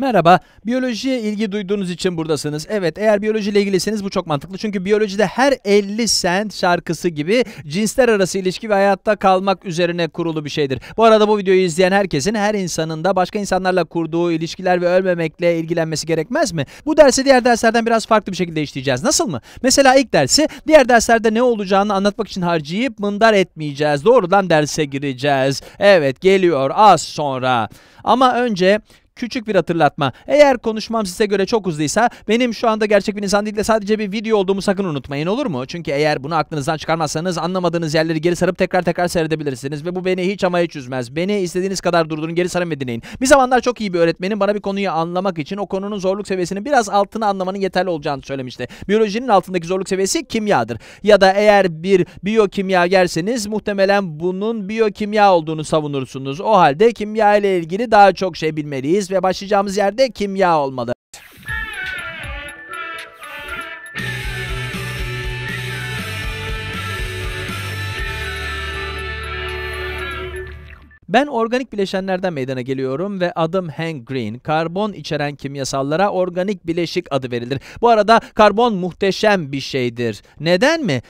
Merhaba, biyolojiye ilgi duyduğunuz için buradasınız. Evet, eğer biyolojiyle ilgilisiniz bu çok mantıklı. Çünkü biyolojide her 50 cent şarkısı gibi cinsler arası ilişki ve hayatta kalmak üzerine kurulu bir şeydir. Bu arada bu videoyu izleyen herkesin, her insanın da başka insanlarla kurduğu ilişkiler ve ölmemekle ilgilenmesi gerekmez mi? Bu dersi diğer derslerden biraz farklı bir şekilde işleyeceğiz. Nasıl mı? Mesela ilk dersi diğer derslerde ne olacağını anlatmak için harcayıp mındar etmeyeceğiz. Doğrudan derse gireceğiz. Evet, geliyor az sonra. Ama önce Küçük bir hatırlatma. Eğer konuşmam size göre çok uzluysa benim şu anda gerçek bir insan değil de sadece bir video olduğumu sakın unutmayın olur mu? Çünkü eğer bunu aklınızdan çıkarmazsanız anlamadığınız yerleri geri sarıp tekrar tekrar seyredebilirsiniz ve bu beni hiç ama hiç üzmez. Beni istediğiniz kadar durdurun geri sarın ve dinleyin. Bir zamanlar çok iyi bir öğretmenim bana bir konuyu anlamak için o konunun zorluk seviyesinin biraz altını anlamanın yeterli olacağını söylemişti. Biyolojinin altındaki zorluk seviyesi kimyadır. Ya da eğer bir biyokimya yerseniz muhtemelen bunun biyokimya olduğunu savunursunuz. O halde kimya ile ilgili daha çok şey bilmeliyiz olmalıyız ve başlayacağımız yerde kimya olmalı. Ben organik bileşenlerden meydana geliyorum ve adım Hank Green. Karbon içeren kimyasallara organik bileşik adı verilir. Bu arada karbon muhteşem bir şeydir. Neden mi?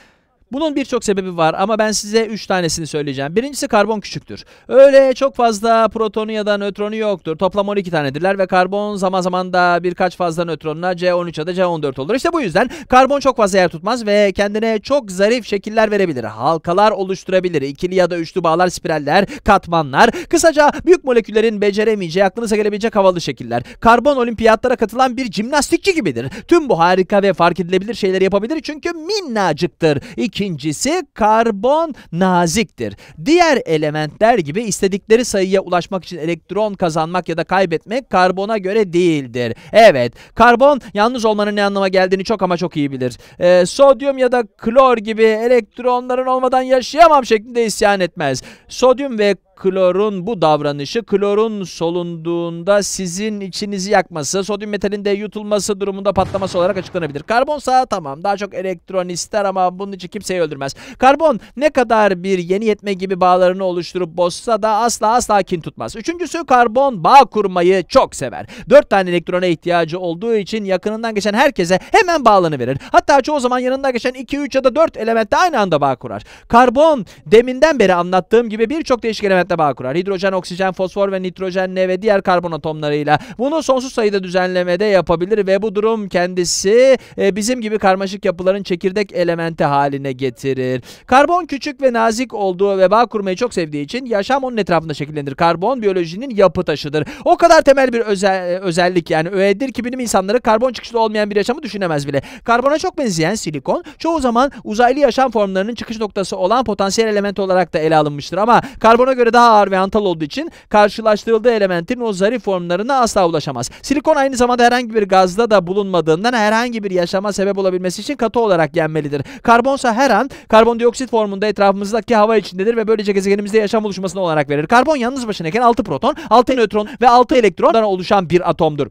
Bunun birçok sebebi var ama ben size 3 tanesini söyleyeceğim. Birincisi karbon küçüktür. Öyle çok fazla protonu ya da nötronu yoktur. Toplam 12 tanedirler ve karbon zaman zaman da birkaç fazla nötronuna C13 ya da C14 olur. İşte bu yüzden karbon çok fazla yer tutmaz ve kendine çok zarif şekiller verebilir. Halkalar oluşturabilir. İkili ya da üçlü bağlar, spiraller, katmanlar. Kısaca büyük moleküllerin beceremeyeceği, aklınıza gelebilecek havalı şekiller. Karbon olimpiyatlara katılan bir jimnastikçi gibidir. Tüm bu harika ve fark edilebilir şeyleri yapabilir çünkü minnacıktır. İki İkincisi karbon naziktir. Diğer elementler gibi istedikleri sayıya ulaşmak için elektron kazanmak ya da kaybetmek karbona göre değildir. Evet karbon yalnız olmanın ne anlama geldiğini çok ama çok iyi bilir. Ee, sodyum ya da klor gibi elektronların olmadan yaşayamam şeklinde isyan etmez. Sodyum ve klorun bu davranışı klorun solunduğunda sizin içinizi yakması, sodyum metalinde yutulması durumunda patlaması olarak açıklanabilir. Karbon sağ tamam daha çok elektron ister ama bunun için kimseyi öldürmez. Karbon ne kadar bir yeni yetme gibi bağlarını oluşturup bozsa da asla asla kin tutmaz. Üçüncüsü karbon bağ kurmayı çok sever. Dört tane elektrona ihtiyacı olduğu için yakınından geçen herkese hemen bağlanıverir. Hatta çoğu zaman yanında geçen 2, 3 ya da 4 elementte aynı anda bağ kurar. Karbon deminden beri anlattığım gibi birçok değişik element kuvvetle kurar. Hidrojen, oksijen, fosfor ve nitrojen ne ve diğer karbon atomlarıyla bunu sonsuz sayıda düzenlemede yapabilir ve bu durum kendisi e, bizim gibi karmaşık yapıların çekirdek elementi haline getirir. Karbon küçük ve nazik olduğu ve bağ kurmayı çok sevdiği için yaşam onun etrafında şekillenir. Karbon biyolojinin yapı taşıdır. O kadar temel bir özel, e, özellik yani öğedir ki bilim insanları karbon çıkışlı olmayan bir yaşamı düşünemez bile. Karbona çok benzeyen silikon çoğu zaman uzaylı yaşam formlarının çıkış noktası olan potansiyel element olarak da ele alınmıştır ama karbona göre daha daha ağır ve antal olduğu için karşılaştırıldığı elementin o zarif formlarına asla ulaşamaz. Silikon aynı zamanda herhangi bir gazda da bulunmadığından herhangi bir yaşama sebep olabilmesi için katı olarak yenmelidir. Karbonsa her an karbondioksit formunda etrafımızdaki hava içindedir ve böylece gezegenimizde yaşam oluşmasına olarak verir. Karbon yalnız başınayken 6 proton, 6 nötron ve 6 elektrondan oluşan bir atomdur.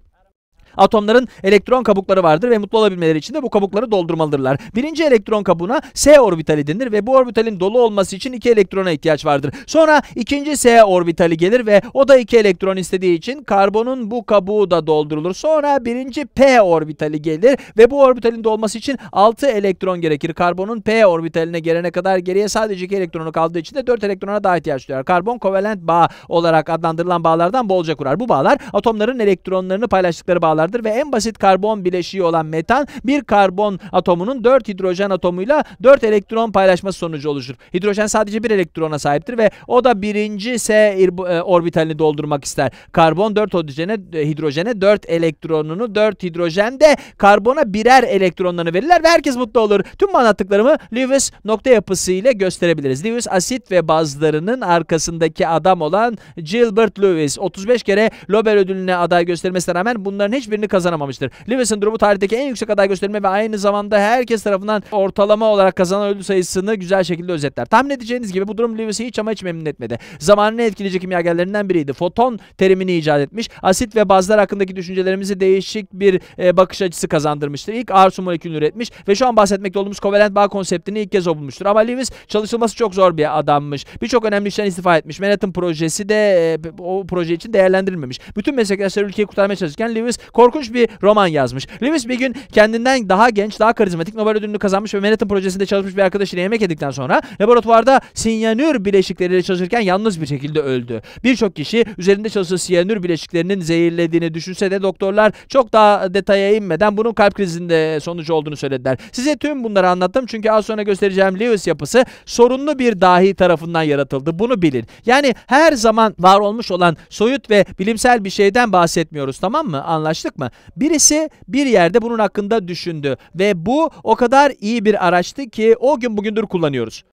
Atomların elektron kabukları vardır ve mutlu olabilmeleri için de bu kabukları doldurmalıdırlar. Birinci elektron kabuğuna S orbitali denir ve bu orbitalin dolu olması için iki elektrona ihtiyaç vardır. Sonra ikinci S orbitali gelir ve o da iki elektron istediği için karbonun bu kabuğu da doldurulur. Sonra birinci P orbitali gelir ve bu orbitalin dolması için 6 elektron gerekir. Karbonun P orbitaline gelene kadar geriye sadece 2 elektronu kaldığı için de 4 elektrona daha ihtiyaç duyar. Karbon kovalent bağ olarak adlandırılan bağlardan bolca kurar. Bu bağlar atomların elektronlarını paylaştıkları bağlar vardır ve en basit karbon bileşiği olan metan bir karbon atomunun 4 hidrojen atomuyla 4 elektron paylaşması sonucu oluşur. Hidrojen sadece bir elektrona sahiptir ve o da birinci S e, orbitalini doldurmak ister. Karbon 4 e, hidrojene, hidrojene 4 elektronunu 4 hidrojende karbona birer elektronlarını verirler ve herkes mutlu olur. Tüm anlattıklarımı Lewis nokta yapısı ile gösterebiliriz. Lewis asit ve bazlarının arkasındaki adam olan Gilbert Lewis. 35 kere Nobel ödülüne aday göstermesine rağmen bunların hiçbir hiçbirini kazanamamıştır. Live durumu tarihteki en yüksek aday gösterme ve aynı zamanda herkes tarafından ortalama olarak kazanan ödül sayısını güzel şekilde özetler. Tahmin edeceğiniz gibi bu durum Lewis'i hiç ama hiç memnun etmedi. Zamanını etkileyecek kimyagerlerinden biriydi. Foton terimini icat etmiş. Asit ve bazlar hakkındaki düşüncelerimizi değişik bir e, bakış açısı kazandırmıştır. İlk arsu molekülünü üretmiş ve şu an bahsetmekte olduğumuz kovalent bağ konseptini ilk kez bulmuştur. Ama Lewis çalışılması çok zor bir adammış. Birçok önemli işten istifa etmiş. Manhattan projesi de e, o proje için değerlendirilmemiş. Bütün meslektaşları ülkeyi kurtarmaya çalışırken Lewis korkunç bir roman yazmış. Lewis bir gün kendinden daha genç, daha karizmatik Nobel ödülünü kazanmış ve Manhattan projesinde çalışmış bir arkadaşıyla yemek yedikten sonra laboratuvarda siyanür bileşikleriyle çalışırken yalnız bir şekilde öldü. Birçok kişi üzerinde çalıştığı siyanür bileşiklerinin zehirlediğini düşünse de doktorlar çok daha detaya inmeden bunun kalp krizinde sonucu olduğunu söylediler. Size tüm bunları anlattım çünkü az sonra göstereceğim Lewis yapısı sorunlu bir dahi tarafından yaratıldı. Bunu bilin. Yani her zaman var olmuş olan soyut ve bilimsel bir şeyden bahsetmiyoruz tamam mı? Anlaştık Anlaştık mı? Birisi bir yerde bunun hakkında düşündü ve bu o kadar iyi bir araçtı ki o gün bugündür kullanıyoruz.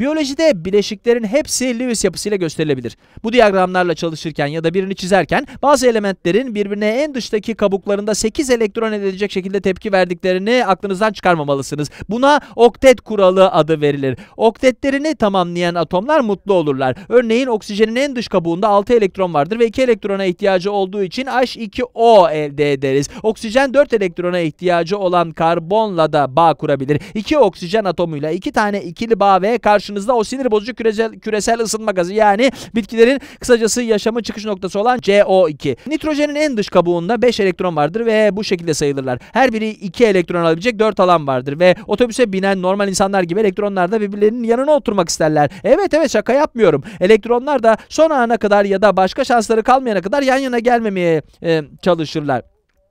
Biyolojide bileşiklerin hepsi Lewis yapısıyla gösterilebilir. Bu diyagramlarla çalışırken ya da birini çizerken bazı elementlerin birbirine en dıştaki kabuklarında 8 elektron edecek şekilde tepki verdiklerini aklınızdan çıkarmamalısınız. Buna oktet kuralı adı verilir. Oktetlerini tamamlayan atomlar mutlu olurlar. Örneğin oksijenin en dış kabuğunda 6 elektron vardır ve 2 elektrona ihtiyacı olduğu için H2O elde ederiz. Oksijen 4 elektrona ihtiyacı olan karbonla da bağ kurabilir. 2 oksijen atomuyla 2 iki tane ikili bağ ve karşı karşınızda o sinir bozucu küresel, küresel ısınma gazı yani bitkilerin kısacası yaşamın çıkış noktası olan CO2. Nitrojenin en dış kabuğunda 5 elektron vardır ve bu şekilde sayılırlar. Her biri 2 elektron alabilecek 4 alan vardır ve otobüse binen normal insanlar gibi elektronlar da birbirlerinin yanına oturmak isterler. Evet evet şaka yapmıyorum. Elektronlar da son ana kadar ya da başka şansları kalmayana kadar yan yana gelmemeye e, çalışırlar.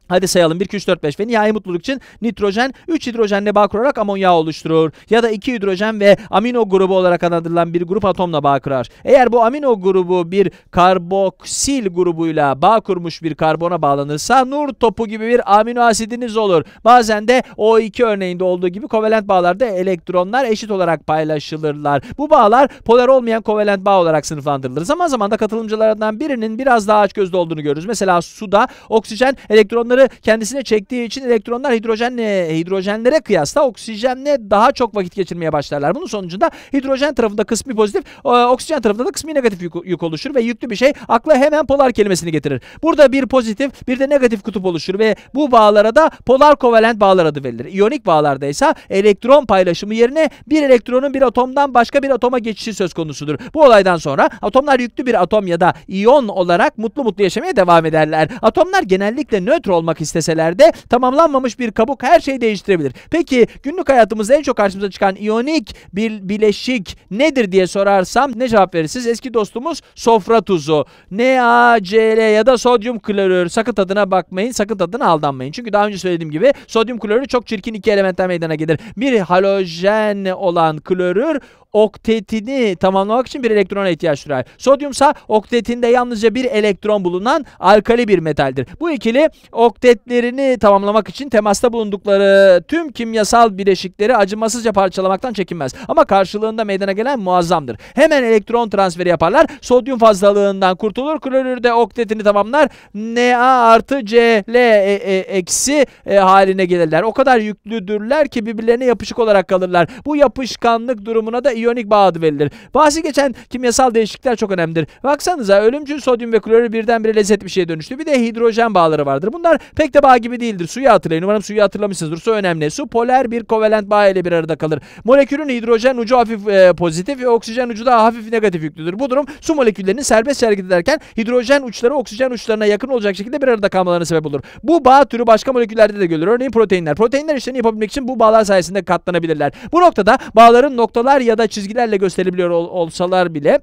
Hadi sayalım 1, 2, 3, 4, 5 ve nihai mutluluk için nitrojen 3 hidrojenle bağ kurarak amonya oluşturur. Ya da 2 hidrojen ve amino grubu olarak adlandırılan bir grup atomla bağ kurar. Eğer bu amino grubu bir karboksil grubuyla bağ kurmuş bir karbona bağlanırsa nur topu gibi bir amino asidiniz olur. Bazen de O2 örneğinde olduğu gibi kovalent bağlarda elektronlar eşit olarak paylaşılırlar. Bu bağlar polar olmayan kovalent bağ olarak sınıflandırılır. Zaman zaman da katılımcılardan birinin biraz daha açgözlü olduğunu görürüz. Mesela suda oksijen elektronları Bunları kendisine çektiği için elektronlar hidrojenle hidrojenlere kıyasla oksijenle daha çok vakit geçirmeye başlarlar. Bunun sonucunda hidrojen tarafında kısmi pozitif, e, oksijen tarafında da kısmi negatif yük, yük oluşur ve yüklü bir şey akla hemen polar kelimesini getirir. Burada bir pozitif, bir de negatif kutup oluşur ve bu bağlara da polar kovalent bağlar adı verilir. İyonik bağlarda ise elektron paylaşımı yerine bir elektronun bir atomdan başka bir atoma geçişi söz konusudur. Bu olaydan sonra atomlar yüklü bir atom ya da iyon olarak mutlu mutlu yaşamaya devam ederler. Atomlar genellikle nötr olmak almak isteseler de tamamlanmamış bir kabuk her şeyi değiştirebilir. Peki günlük hayatımızda en çok karşımıza çıkan iyonik bir bileşik nedir diye sorarsam ne cevap verirsiniz? Eski dostumuz sofra tuzu. NaCl ya da sodyum klorür. Sakın tadına bakmayın, sakın tadına aldanmayın. Çünkü daha önce söylediğim gibi sodyum klorür çok çirkin iki elementten meydana gelir. Bir halojen olan klorür, oktetini tamamlamak için bir elektrona ihtiyaç duyar. Sodyum ise oktetinde yalnızca bir elektron bulunan alkali bir metaldir. Bu ikili oktetlerini tamamlamak için temasta bulundukları tüm kimyasal bileşikleri acımasızca parçalamaktan çekinmez. Ama karşılığında meydana gelen muazzamdır. Hemen elektron transferi yaparlar. Sodyum fazlalığından kurtulur. Klorür de oktetini tamamlar. Na artı Cl e, e, eksi e, haline gelirler. O kadar yüklüdürler ki birbirlerine yapışık olarak kalırlar. Bu yapışkanlık durumuna da iyon iyonik bağ adı verilir. Bahsi geçen kimyasal değişiklikler çok önemlidir. Baksanıza ölümcül sodyum ve klorür birdenbire lezzet bir şeye dönüştü. Bir de hidrojen bağları vardır. Bunlar pek de bağ gibi değildir. Suyu hatırlayın. Umarım suyu hatırlamışsınızdır. Su önemli. Su polar bir kovalent bağ ile bir arada kalır. Molekülün hidrojen ucu hafif e, pozitif ve oksijen ucu da hafif negatif yüklüdür. Bu durum su moleküllerinin serbest hareket ederken hidrojen uçları oksijen uçlarına yakın olacak şekilde bir arada kalmalarına sebep olur. Bu bağ türü başka moleküllerde de görülür. Örneğin proteinler. Proteinler işlerini yapabilmek için bu bağlar sayesinde katlanabilirler. Bu noktada bağların noktalar ya da çizgilerle gösterebiliyor ol, olsalar bile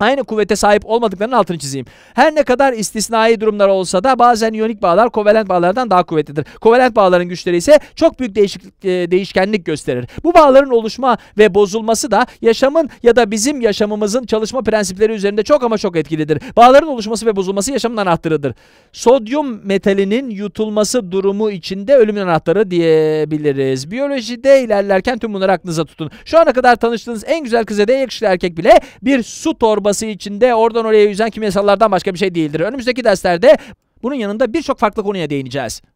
aynı kuvvete sahip olmadıklarının altını çizeyim. Her ne kadar istisnai durumlar olsa da bazen iyonik bağlar kovalent bağlardan daha kuvvetlidir. Kovalent bağların güçleri ise çok büyük değişiklik, e, değişkenlik gösterir. Bu bağların oluşma ve bozulması da yaşamın ya da bizim yaşamımızın çalışma prensipleri üzerinde çok ama çok etkilidir. Bağların oluşması ve bozulması yaşamın anahtarıdır. Sodyum metalinin yutulması durumu içinde ölümün anahtarı diyebiliriz. Biyolojide ilerlerken tüm bunları aklınıza tutun. Şu ana kadar tanıştığınız en güzel kız da yakışıklı erkek bile bir su torba olması için oradan oraya yüzen kimyasallardan başka bir şey değildir. Önümüzdeki derslerde bunun yanında birçok farklı konuya değineceğiz.